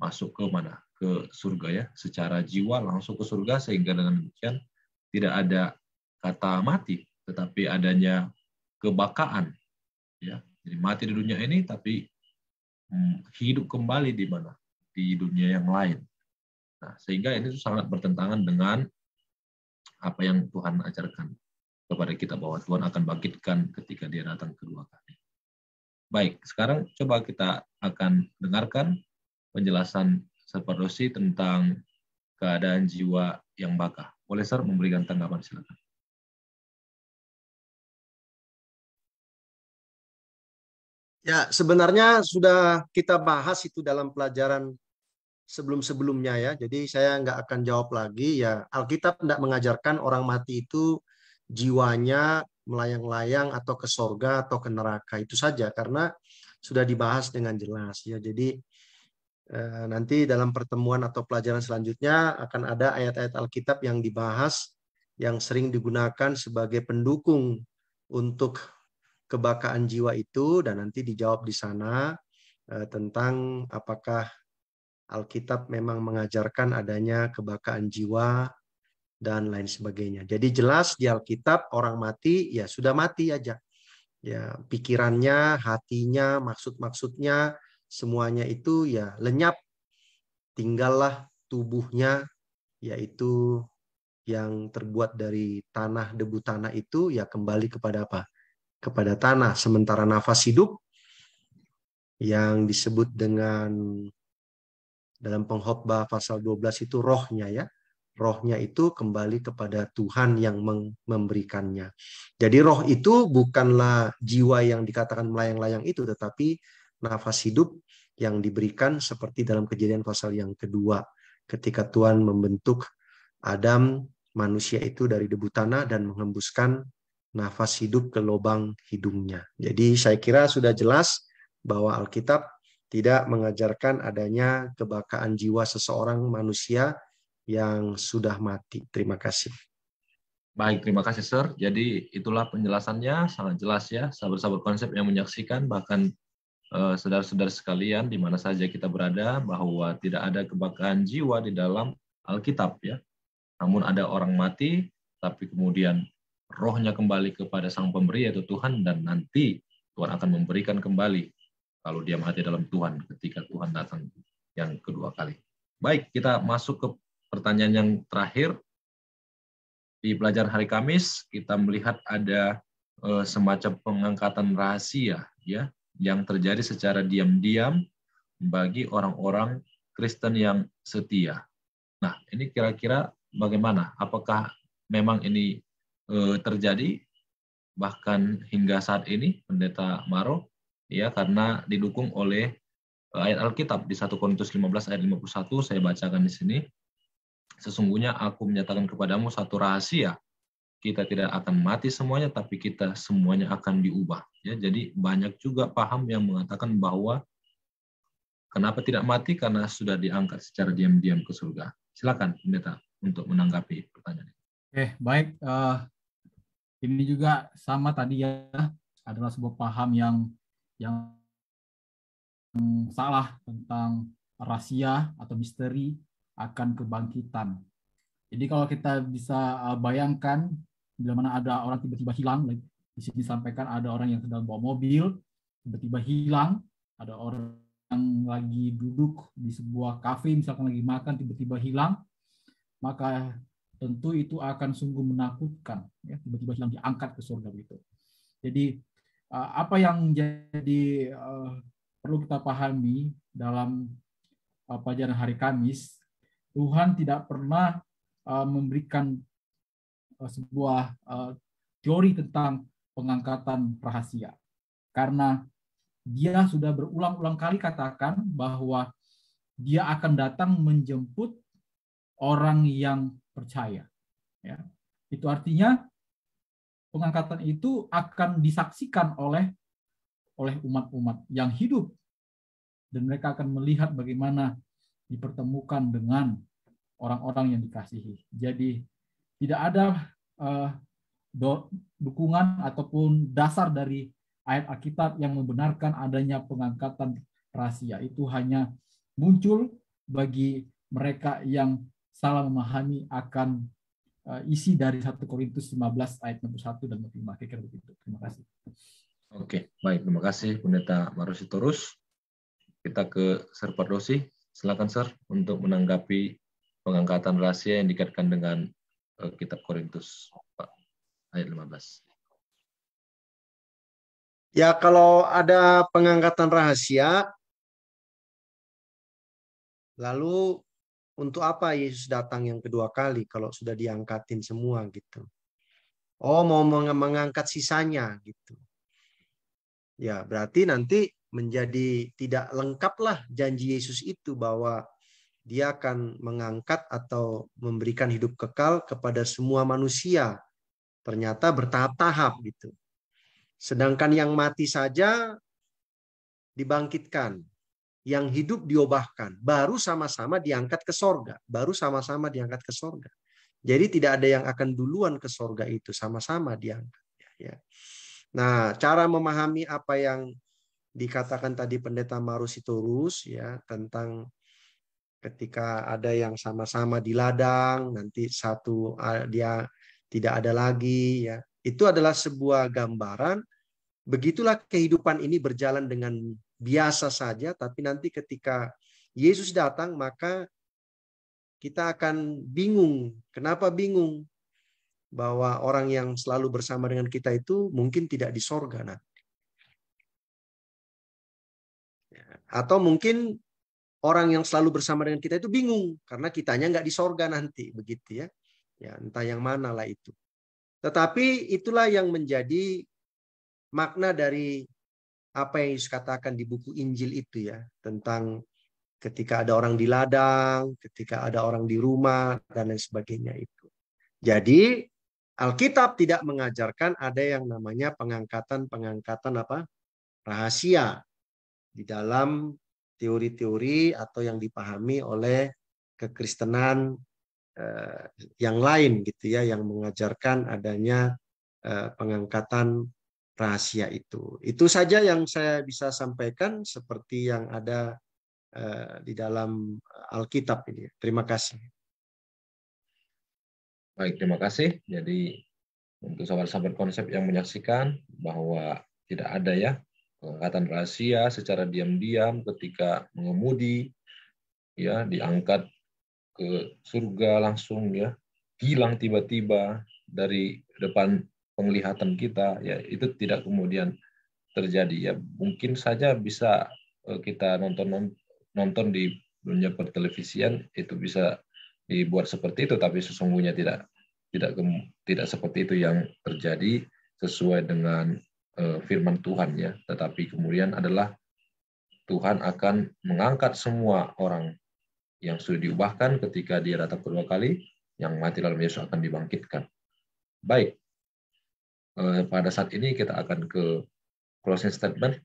masuk ke mana ke surga ya secara jiwa langsung ke surga sehingga dengan demikian tidak ada kata mati tetapi adanya kebakaan ya jadi mati di dunia ini tapi hmm, hidup kembali di mana di dunia yang lain. Nah, sehingga ini sangat bertentangan dengan apa yang Tuhan ajarkan kepada kita bahwa Tuhan akan bangkitkan ketika dia datang kedua kali. Baik, sekarang coba kita akan dengarkan penjelasan Sapardosi tentang keadaan jiwa yang bakah. Boleh Sir memberikan tanggapan silakan. Ya, sebenarnya sudah kita bahas itu dalam pelajaran sebelum-sebelumnya ya. Jadi saya nggak akan jawab lagi ya. Alkitab tidak mengajarkan orang mati itu jiwanya melayang-layang atau ke sorga atau ke neraka itu saja karena sudah dibahas dengan jelas ya. Jadi eh, nanti dalam pertemuan atau pelajaran selanjutnya akan ada ayat-ayat Alkitab yang dibahas yang sering digunakan sebagai pendukung untuk kebakaan jiwa itu dan nanti dijawab di sana eh, tentang apakah Alkitab memang mengajarkan adanya kebakaan jiwa dan lain sebagainya. Jadi jelas di Alkitab orang mati ya sudah mati aja. Ya, pikirannya, hatinya, maksud-maksudnya semuanya itu ya lenyap. Tinggallah tubuhnya yaitu yang terbuat dari tanah debu tanah itu ya kembali kepada apa? Kepada tanah. Sementara nafas hidup yang disebut dengan dalam pengkhotbah pasal 12 itu rohnya ya. Rohnya itu kembali kepada Tuhan yang memberikannya. Jadi roh itu bukanlah jiwa yang dikatakan melayang-layang itu, tetapi nafas hidup yang diberikan seperti dalam kejadian pasal yang kedua. Ketika Tuhan membentuk Adam, manusia itu dari debu tanah dan menghembuskan nafas hidup ke lubang hidungnya. Jadi saya kira sudah jelas bahwa Alkitab tidak mengajarkan adanya kebakaan jiwa seseorang manusia yang sudah mati. Terima kasih. Baik, terima kasih Sir. Jadi itulah penjelasannya, sangat jelas ya, Sabar-sabar konsep yang menyaksikan, bahkan eh, saudara-saudara sekalian di mana saja kita berada, bahwa tidak ada kebakaan jiwa di dalam Alkitab ya. Namun ada orang mati, tapi kemudian rohnya kembali kepada sang pemberi yaitu Tuhan dan nanti Tuhan akan memberikan kembali kalau diam hati dalam Tuhan ketika Tuhan datang yang kedua kali. Baik, kita masuk ke pertanyaan yang terakhir. Di pelajaran hari Kamis, kita melihat ada eh, semacam pengangkatan rahasia ya yang terjadi secara diam-diam bagi orang-orang Kristen yang setia. Nah, ini kira-kira bagaimana? Apakah memang ini eh, terjadi bahkan hingga saat ini, Pendeta Maro? ya karena didukung oleh eh, ayat Alkitab di 1 Korintus 15 ayat 51 saya bacakan di sini. Sesungguhnya aku menyatakan kepadamu satu rahasia, kita tidak akan mati semuanya tapi kita semuanya akan diubah. Ya, jadi banyak juga paham yang mengatakan bahwa kenapa tidak mati karena sudah diangkat secara diam-diam ke surga. Silakan pendeta untuk menanggapi pertanyaan. ini Oke, baik. Uh, ini juga sama tadi ya adalah sebuah paham yang yang salah tentang rahasia atau misteri akan kebangkitan. Jadi kalau kita bisa uh, bayangkan bila mana ada orang tiba-tiba hilang, di sini disampaikan ada orang yang sedang bawa mobil tiba-tiba hilang, ada orang yang lagi duduk di sebuah kafe misalkan lagi makan tiba-tiba hilang, maka tentu itu akan sungguh menakutkan ya tiba-tiba hilang diangkat ke surga begitu. Jadi Eh, apa yang jadi eh, perlu kita pahami dalam eh, pelajaran hari Kamis, Tuhan tidak pernah memberikan sebuah teori tentang pengangkatan rahasia. Karena dia sudah berulang-ulang kali katakan bahwa dia akan datang menjemput orang yang percaya. Ya. Itu artinya pengangkatan itu akan disaksikan oleh oleh umat-umat yang hidup dan mereka akan melihat bagaimana dipertemukan dengan orang-orang yang dikasihi. Jadi tidak ada uh, do, dukungan ataupun dasar dari ayat Alkitab yang membenarkan adanya pengangkatan rahasia. Itu hanya muncul bagi mereka yang salah memahami akan Eh, isi dari 1 Korintus 15 ayat 61 dan 65 kira-kira begitu. Terima kasih. Oke, baik. Terima kasih Pendeta Marusi Torus. Kita ke Sir Pardosi. Silakan Sir untuk menanggapi pengangkatan rahasia yang dikaitkan dengan eh, kitab Korintus ayat ayat 15. Ya, kalau ada pengangkatan rahasia lalu untuk apa Yesus datang yang kedua kali kalau sudah diangkatin semua gitu? Oh, mau mengangkat sisanya gitu. Ya, berarti nanti menjadi tidak lengkaplah janji Yesus itu bahwa dia akan mengangkat atau memberikan hidup kekal kepada semua manusia. Ternyata bertahap-tahap gitu. Sedangkan yang mati saja dibangkitkan yang hidup diubahkan baru sama-sama diangkat ke sorga, baru sama-sama diangkat ke sorga. Jadi tidak ada yang akan duluan ke sorga itu, sama-sama diangkat. Ya. Nah, cara memahami apa yang dikatakan tadi pendeta Marusitorus ya tentang ketika ada yang sama-sama di ladang, nanti satu dia tidak ada lagi ya. Itu adalah sebuah gambaran begitulah kehidupan ini berjalan dengan biasa saja, tapi nanti ketika Yesus datang maka kita akan bingung. Kenapa bingung? Bahwa orang yang selalu bersama dengan kita itu mungkin tidak di sorga nanti. Ya. Atau mungkin orang yang selalu bersama dengan kita itu bingung karena kitanya nggak di sorga nanti begitu ya ya entah yang mana lah itu tetapi itulah yang menjadi makna dari apa yang Yesus katakan di buku Injil itu ya tentang ketika ada orang di ladang, ketika ada orang di rumah dan lain sebagainya itu. Jadi Alkitab tidak mengajarkan ada yang namanya pengangkatan-pengangkatan apa? rahasia di dalam teori-teori atau yang dipahami oleh kekristenan eh, yang lain gitu ya yang mengajarkan adanya eh, pengangkatan rahasia itu. Itu saja yang saya bisa sampaikan seperti yang ada eh, di dalam eh, Alkitab ini. Terima kasih. Baik, terima kasih. Jadi untuk sahabat-sahabat konsep yang menyaksikan bahwa tidak ada ya pengangkatan rahasia secara diam-diam ketika mengemudi ya diangkat ke surga langsung ya hilang tiba-tiba dari depan penglihatan kita ya itu tidak kemudian terjadi ya mungkin saja bisa eh, kita nonton nonton di dunia pertelevisian itu bisa dibuat seperti itu tapi sesungguhnya tidak tidak tidak seperti itu yang terjadi sesuai dengan eh, firman Tuhan ya tetapi kemudian adalah Tuhan akan mengangkat semua orang yang sudah diubahkan ketika dia datang kedua kali, yang mati dalam Yesus akan dibangkitkan. Baik, Eh, pada saat ini kita akan ke closing statement.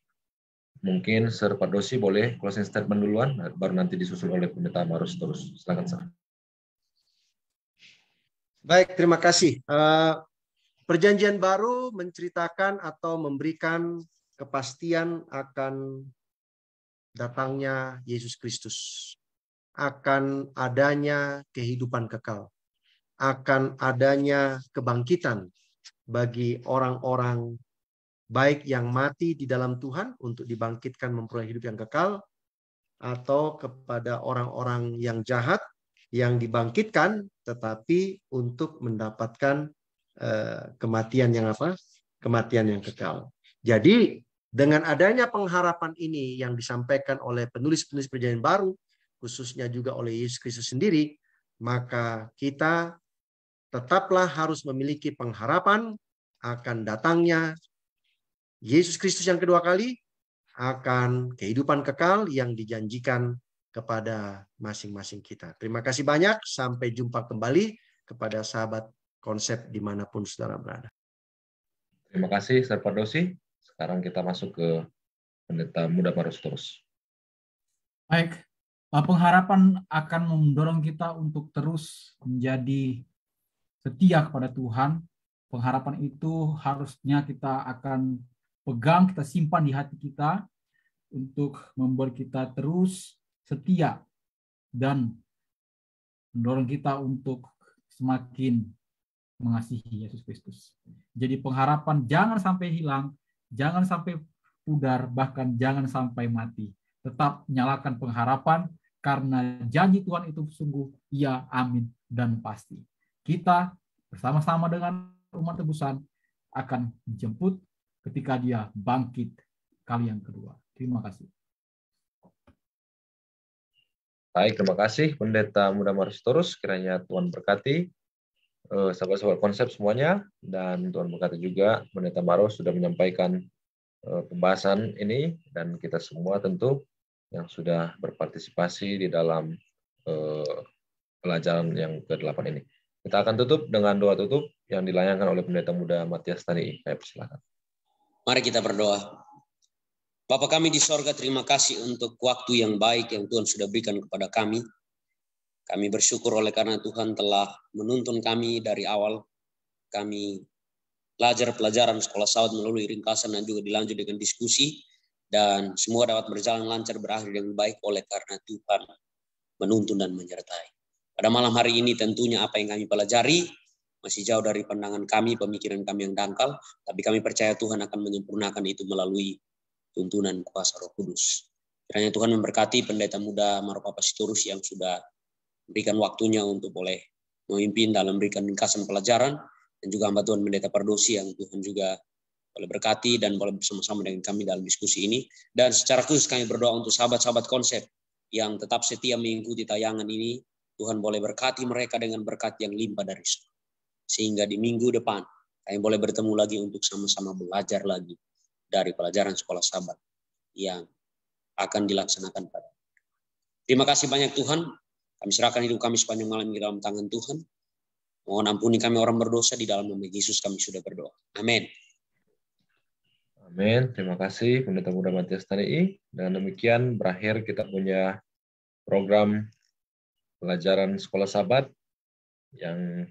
Mungkin Sir Pardosi boleh closing statement duluan, baru nanti disusul oleh pendeta Marus terus. Silakan, Sir. Baik, terima kasih. Eh, Perjanjian baru menceritakan atau memberikan kepastian akan datangnya Yesus Kristus, akan adanya kehidupan kekal, akan adanya kebangkitan bagi orang-orang baik yang mati di dalam Tuhan untuk dibangkitkan memperoleh hidup yang kekal atau kepada orang-orang yang jahat yang dibangkitkan tetapi untuk mendapatkan eh, kematian yang apa? kematian yang kekal. Jadi dengan adanya pengharapan ini yang disampaikan oleh penulis-penulis perjanjian baru khususnya juga oleh Yesus Kristus sendiri, maka kita tetaplah harus memiliki pengharapan akan datangnya Yesus Kristus yang kedua kali akan kehidupan kekal yang dijanjikan kepada masing-masing kita. Terima kasih banyak. Sampai jumpa kembali kepada sahabat konsep dimanapun saudara berada. Terima kasih, Serpa Dosi. Sekarang kita masuk ke pendeta muda Parus terus. Baik, pengharapan akan mendorong kita untuk terus menjadi setia kepada Tuhan, pengharapan itu harusnya kita akan pegang, kita simpan di hati kita untuk membuat kita terus setia dan mendorong kita untuk semakin mengasihi Yesus Kristus. Jadi pengharapan jangan sampai hilang, jangan sampai pudar, bahkan jangan sampai mati. Tetap nyalakan pengharapan karena janji Tuhan itu sungguh ya amin dan pasti kita bersama-sama dengan umat tebusan akan menjemput ketika dia bangkit kali yang kedua. Terima kasih. Baik, terima kasih Pendeta Muda terus Kiranya Tuhan berkati eh, sahabat-sahabat konsep semuanya dan Tuhan berkati juga Pendeta Maros sudah menyampaikan eh, pembahasan ini dan kita semua tentu yang sudah berpartisipasi di dalam eh, pelajaran yang ke-8 ini. Kita akan tutup dengan doa tutup yang dilayangkan oleh pendeta muda Matias Tani. Saya persilakan. Mari kita berdoa. Bapak kami di sorga, terima kasih untuk waktu yang baik yang Tuhan sudah berikan kepada kami. Kami bersyukur oleh karena Tuhan telah menuntun kami dari awal. Kami belajar pelajaran sekolah saud melalui ringkasan dan juga dilanjut dengan diskusi. Dan semua dapat berjalan lancar berakhir yang baik oleh karena Tuhan menuntun dan menyertai. Pada malam hari ini tentunya apa yang kami pelajari masih jauh dari pandangan kami, pemikiran kami yang dangkal, tapi kami percaya Tuhan akan menyempurnakan itu melalui tuntunan kuasa Roh Kudus. Kiranya Tuhan memberkati pendeta muda Maropa Pasiturus yang sudah berikan waktunya untuk boleh memimpin dalam memberikan ringkasan pelajaran dan juga hamba Tuhan pendeta Pardosi yang Tuhan juga boleh berkati dan boleh bersama-sama dengan kami dalam diskusi ini. Dan secara khusus kami berdoa untuk sahabat-sahabat konsep yang tetap setia mengikuti tayangan ini Tuhan boleh berkati mereka dengan berkat yang limpah dari surga. Sehingga di minggu depan kami boleh bertemu lagi untuk sama-sama belajar lagi dari pelajaran sekolah sabat yang akan dilaksanakan pada. Terima kasih banyak Tuhan. Kami serahkan hidup kami sepanjang malam di dalam tangan Tuhan. Mohon ampuni kami orang berdosa di dalam nama Yesus kami sudah berdoa. Amin. Amin. Terima kasih Pendeta Muda Matias Tani. Dengan demikian berakhir kita punya program pelajaran sekolah sabat yang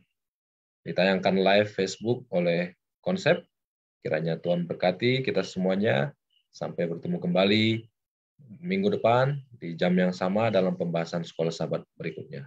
ditayangkan live Facebook oleh Konsep. Kiranya Tuhan berkati kita semuanya. Sampai bertemu kembali minggu depan di jam yang sama dalam pembahasan sekolah sabat berikutnya.